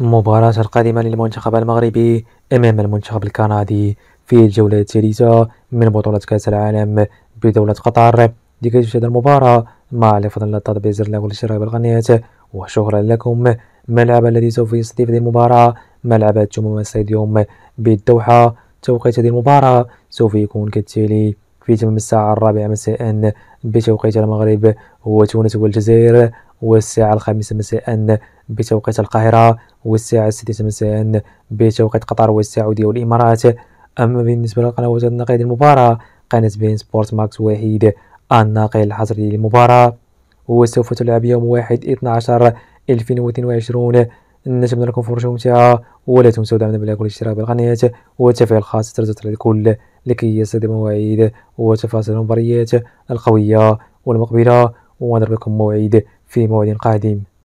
المباراة القادمة للمنتخب المغربي أمام المنتخب الكندي في الجولة الثالثة من بطولة كأس العالم بدولة قطر لكي تشاهد المباراة مع لفضل للضغط بزر له والاشتراك بالقناة وشكرا لكم ملعب الذي سوف يستضيف هذه المباراة ملعب التمام ستاديوم بالدوحة توقيت هذه المباراة سوف يكون كالتالي في تمام الساعة الرابعة مساء بتوقيت المغرب وتونس والجزائر والساعة الخامسة مساء بتوقيت القاهرة والساعة السادسة مساء بتوقيت قطر والسعودية والإمارات أما بالنسبة لقنوات النقيض المباراة قناة بين سبورت ماكس وحيد الناقل الحصري للمباراة وسوف تلعب يوم واحد 12 2022 نتمنى لكم فرجة ممتعة ولا تنسوا دعمنا باللايك والاشتراك بالقناة والتفعيل الخاص ترزق الكل لكي يصل مواعيد وتفاصيل المباريات القوية والمقبلة ونضرب لكم موعد في موعد قادم